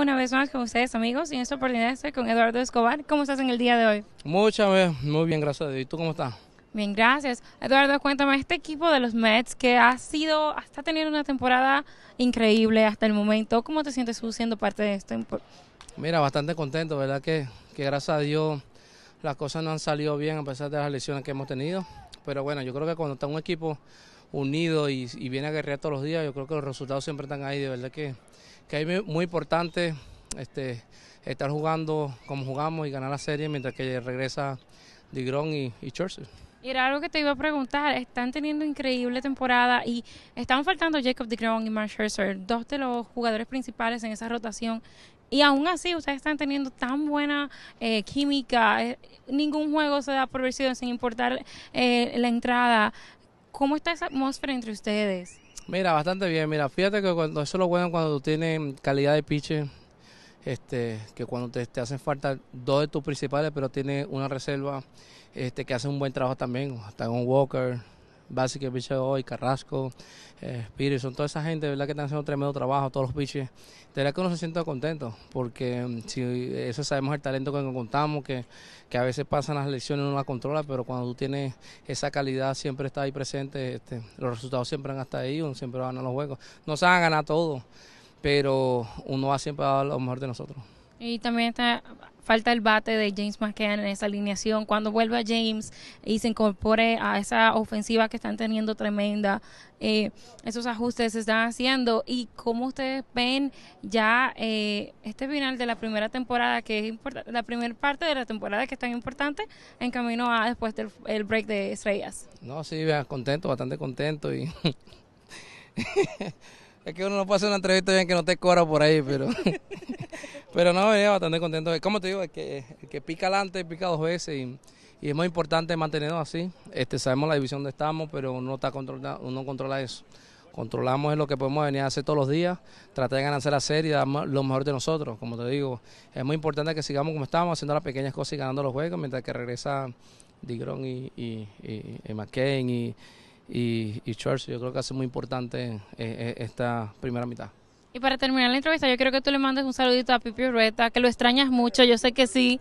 una vez más con ustedes, amigos, y en esta oportunidad con Eduardo Escobar. ¿Cómo estás en el día de hoy? Muchas veces, muy bien, gracias a Dios. ¿Y tú cómo estás? Bien, gracias. Eduardo, cuéntame, este equipo de los Mets que ha sido, hasta teniendo una temporada increíble hasta el momento, ¿cómo te sientes tú siendo parte de esto? Mira, bastante contento, ¿verdad? Que, gracias a Dios las cosas no han salido bien a pesar de las lesiones que hemos tenido. Pero bueno, yo creo que cuando está un equipo unido y, y viene a guerrear todos los días, yo creo que los resultados siempre están ahí. De verdad que que es muy importante este, estar jugando como jugamos y ganar la serie mientras que regresa De y, y Y era algo que te iba a preguntar, están teniendo increíble temporada y están faltando Jacob DeGrom y Mark Scherzer, dos de los jugadores principales en esa rotación. Y aún así ustedes están teniendo tan buena eh, química, eh, ningún juego se da por vencido sin importar eh, la entrada. ¿Cómo está esa atmósfera entre ustedes? Mira, bastante bien. Mira, fíjate que cuando eso lo bueno cuando tú tienes calidad de piche, este, que cuando te, hacen falta dos de tus principales, pero tienes una reserva este, que hace un buen trabajo también. hasta un Walker, Basic, hoy, Carrasco, eh, son toda esa gente, ¿verdad? Que están haciendo tremendo trabajo, todos los piches, De verdad que uno se sienta contento, porque mm, si eso sabemos el talento que contamos, que, que a veces pasan las elecciones y uno las controla, pero cuando tú tienes esa calidad siempre está ahí presente, este, los resultados siempre van hasta ahí, uno siempre gana a los juegos. No se van a ganar todo, pero uno va siempre a dar lo mejor de nosotros. Y también está falta el bate de James McCann en esa alineación. Cuando a James y se incorpore a esa ofensiva que están teniendo tremenda, eh, esos ajustes se están haciendo. ¿Y cómo ustedes ven ya eh, este final de la primera temporada, que es la primera parte de la temporada que es tan importante, en camino a después del break de estrellas? No, sí, contento, bastante contento. y Es que uno no puede hacer una entrevista bien que no te cobra por ahí, pero... Pero no, venía eh, bastante contento. Como te digo, que, pica adelante pica dos veces y, es muy importante mantenernos así. Este, sabemos la división donde estamos, pero no está controla, uno controla eso. Controlamos lo que podemos venir a hacer todos los días, tratar de ganarse la serie y dar lo mejor de nosotros. Como te digo, es muy importante que sigamos como estamos, haciendo las pequeñas cosas y ganando los juegos, mientras que regresa Digron y, y, y, McCain y, Church. Yo creo que hace muy importante eh, eh, esta primera mitad. Y para terminar la entrevista, yo creo que tú le mandes un saludito a Pipe rueta que lo extrañas mucho, yo sé que sí.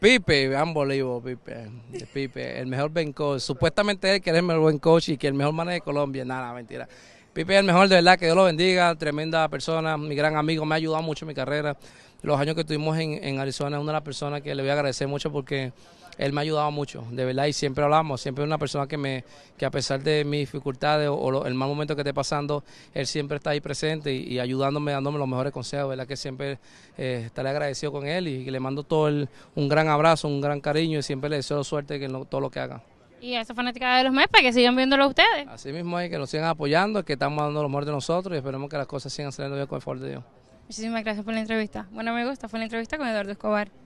Pipe, ambolivo, Pipe. Pipe, el mejor ben coach. Supuestamente él que es el mejor buen coach y que el mejor mané de Colombia. Nada, mentira. Pipe es el mejor, de verdad, que Dios lo bendiga, tremenda persona, mi gran amigo, me ha ayudado mucho en mi carrera. Los años que estuvimos en, Arizona es una de las personas que le voy a agradecer mucho porque él me ha ayudado mucho, de verdad, y siempre hablamos, siempre es una persona que me, que a pesar de mis dificultades o, el mal momento que esté pasando, él siempre está ahí presente y, ayudándome, dándome los mejores consejos, ¿verdad? Que siempre eh, estaré agradecido con él y, le mando todo un gran abrazo, un gran cariño y siempre le deseo suerte en todo lo que haga. Y a esa fanática de los Mets para que sigan viéndolo ustedes. Así mismo hay que nos sigan apoyando, que estamos dando lo mejor de nosotros y esperemos que las cosas sigan saliendo bien con el favor de Dios. Muchísimas gracias por la entrevista. Bueno, me gusta, fue la entrevista con Eduardo Escobar.